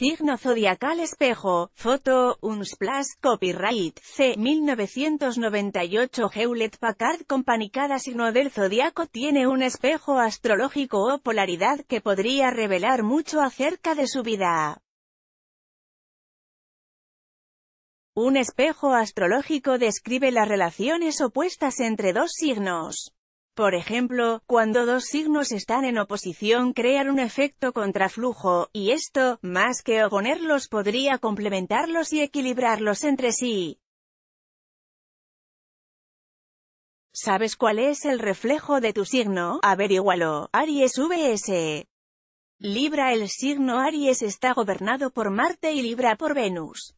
Signo zodiacal espejo, foto, Unsplash, copyright, C. 1998 Hewlett Packard Company Cada signo del zodiaco tiene un espejo astrológico o polaridad que podría revelar mucho acerca de su vida. Un espejo astrológico describe las relaciones opuestas entre dos signos. Por ejemplo, cuando dos signos están en oposición crean un efecto contraflujo, y esto, más que oponerlos podría complementarlos y equilibrarlos entre sí. ¿Sabes cuál es el reflejo de tu signo? Averígualo. Aries VS. Libra El signo Aries está gobernado por Marte y Libra por Venus.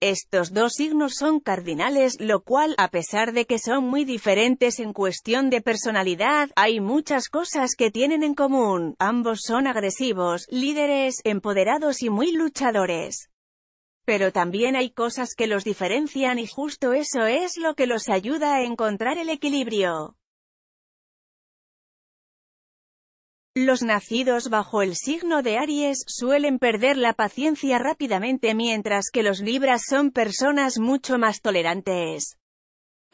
Estos dos signos son cardinales, lo cual, a pesar de que son muy diferentes en cuestión de personalidad, hay muchas cosas que tienen en común. Ambos son agresivos, líderes, empoderados y muy luchadores. Pero también hay cosas que los diferencian y justo eso es lo que los ayuda a encontrar el equilibrio. Los nacidos bajo el signo de Aries suelen perder la paciencia rápidamente mientras que los Libras son personas mucho más tolerantes.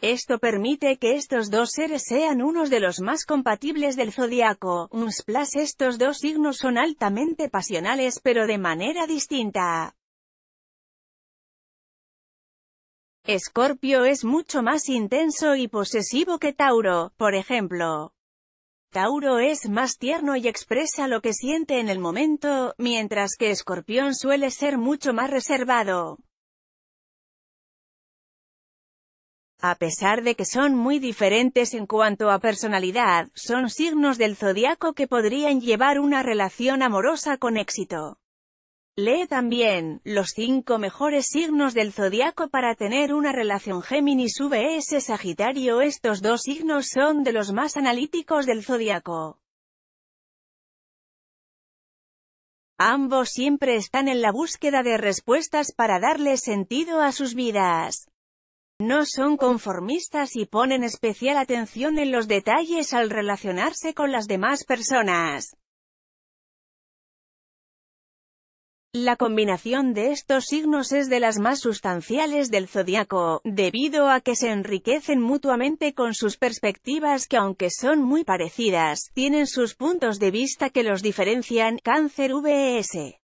Esto permite que estos dos seres sean unos de los más compatibles del zodiaco. Unsplash estos dos signos son altamente pasionales pero de manera distinta. Escorpio es mucho más intenso y posesivo que Tauro, por ejemplo. Tauro es más tierno y expresa lo que siente en el momento, mientras que Escorpión suele ser mucho más reservado. A pesar de que son muy diferentes en cuanto a personalidad, son signos del zodiaco que podrían llevar una relación amorosa con éxito. Lee también, los cinco mejores signos del zodiaco para tener una relación Géminis VS Sagitario Estos dos signos son de los más analíticos del zodiaco. Ambos siempre están en la búsqueda de respuestas para darle sentido a sus vidas. No son conformistas y ponen especial atención en los detalles al relacionarse con las demás personas. La combinación de estos signos es de las más sustanciales del zodiaco, debido a que se enriquecen mutuamente con sus perspectivas que aunque son muy parecidas, tienen sus puntos de vista que los diferencian. Cáncer VS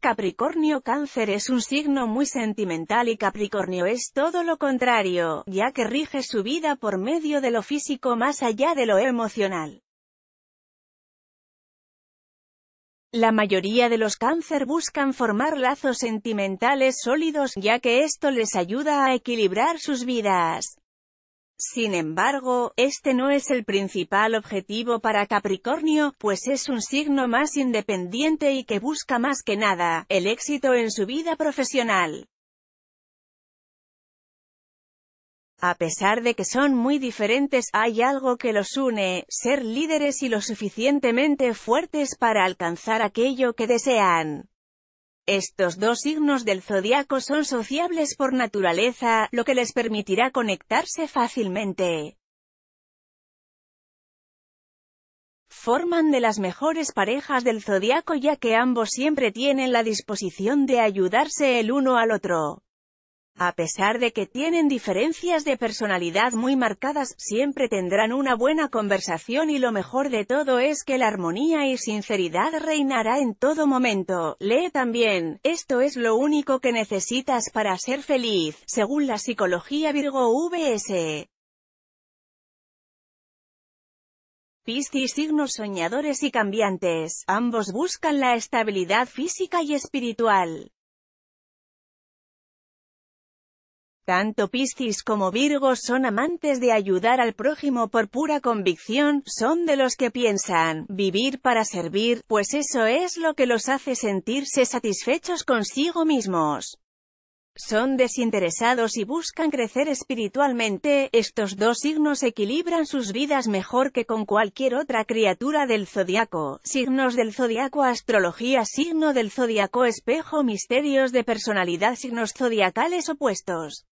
Capricornio Cáncer es un signo muy sentimental y Capricornio es todo lo contrario, ya que rige su vida por medio de lo físico más allá de lo emocional. La mayoría de los cáncer buscan formar lazos sentimentales sólidos, ya que esto les ayuda a equilibrar sus vidas. Sin embargo, este no es el principal objetivo para Capricornio, pues es un signo más independiente y que busca más que nada, el éxito en su vida profesional. A pesar de que son muy diferentes, hay algo que los une, ser líderes y lo suficientemente fuertes para alcanzar aquello que desean. Estos dos signos del zodiaco son sociables por naturaleza, lo que les permitirá conectarse fácilmente. Forman de las mejores parejas del zodiaco ya que ambos siempre tienen la disposición de ayudarse el uno al otro. A pesar de que tienen diferencias de personalidad muy marcadas, siempre tendrán una buena conversación y lo mejor de todo es que la armonía y sinceridad reinará en todo momento. Lee también, esto es lo único que necesitas para ser feliz, según la psicología Virgo VS. Piscis signos soñadores y cambiantes, ambos buscan la estabilidad física y espiritual. Tanto Piscis como Virgo son amantes de ayudar al prójimo por pura convicción, son de los que piensan, vivir para servir, pues eso es lo que los hace sentirse satisfechos consigo mismos. Son desinteresados y buscan crecer espiritualmente, estos dos signos equilibran sus vidas mejor que con cualquier otra criatura del zodiaco. Signos del zodiaco Astrología Signo del zodiaco Espejo Misterios de personalidad Signos zodiacales opuestos